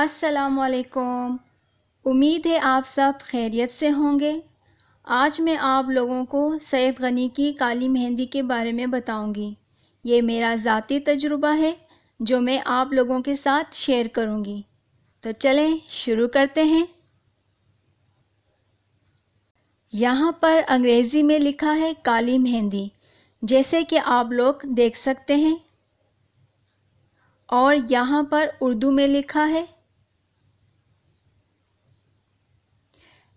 अस्सलाम उम्मीद है आप सब खैरियत से होंगे आज मैं आप लोगों को सैद गनी की काली मेहंदी के बारे में बताऊंगी ये मेरा ज़ाती तजुर्बा है जो मैं आप लोगों के साथ शेयर करूंगी तो चलें शुरू करते हैं यहाँ पर अंग्रेज़ी में लिखा है काली मेहंदी जैसे कि आप लोग देख सकते हैं और यहाँ पर उर्दू में लिखा है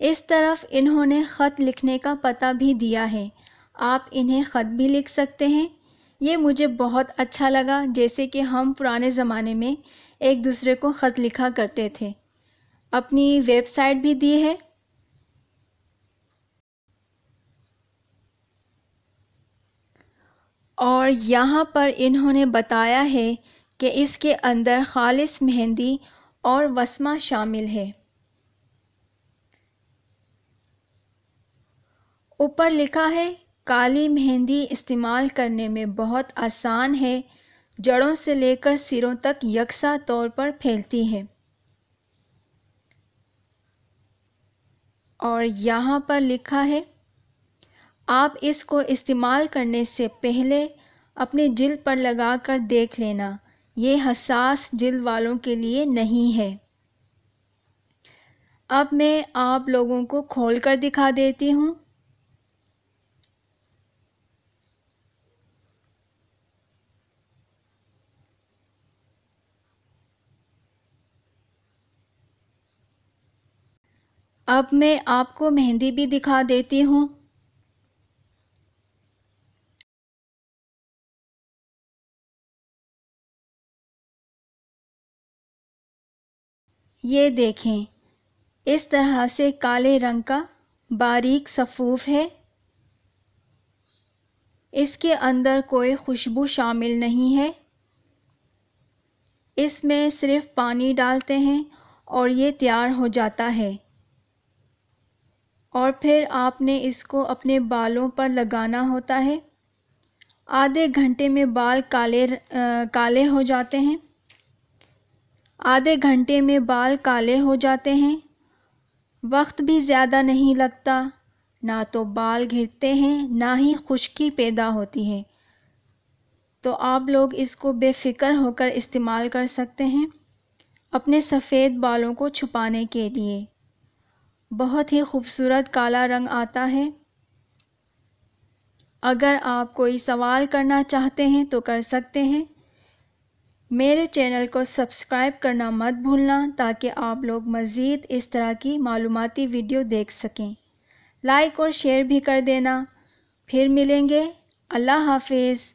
इस तरफ इन्होंने ख़त लिखने का पता भी दिया है आप इन्हें ख़त भी लिख सकते हैं ये मुझे बहुत अच्छा लगा जैसे कि हम पुराने ज़माने में एक दूसरे को ख़त लिखा करते थे अपनी वेबसाइट भी दी है और यहाँ पर इन्होंने बताया है कि इसके अंदर खालिस मेहंदी और वस्मा शामिल है ऊपर लिखा है काली मेहंदी इस्तेमाल करने में बहुत आसान है जड़ों से लेकर सिरों तक यकसा तौर पर फैलती है और यहाँ पर लिखा है आप इसको इस्तेमाल करने से पहले अपनी जिल पर लगा कर देख लेना ये हसास जिल वालों के लिए नहीं है अब मैं आप लोगों को खोल कर दिखा देती हूँ अब मैं आपको मेहंदी भी दिखा देती हूँ ये देखें इस तरह से काले रंग का बारीक सफ़ूफ है इसके अंदर कोई खुशबू शामिल नहीं है इसमें सिर्फ पानी डालते हैं और ये तैयार हो जाता है और फिर आपने इसको अपने बालों पर लगाना होता है आधे घंटे में बाल काले आ, काले हो जाते हैं आधे घंटे में बाल काले हो जाते हैं वक्त भी ज़्यादा नहीं लगता ना तो बाल घिरते हैं ना ही खुश्की पैदा होती है तो आप लोग इसको बेफिक्र होकर इस्तेमाल कर सकते हैं अपने सफ़ेद बालों को छुपाने के लिए बहुत ही खूबसूरत काला रंग आता है अगर आप कोई सवाल करना चाहते हैं तो कर सकते हैं मेरे चैनल को सब्सक्राइब करना मत भूलना ताकि आप लोग मज़ीद इस तरह की मालूमती वीडियो देख सकें लाइक और शेयर भी कर देना फिर मिलेंगे अल्लाह हाफिज़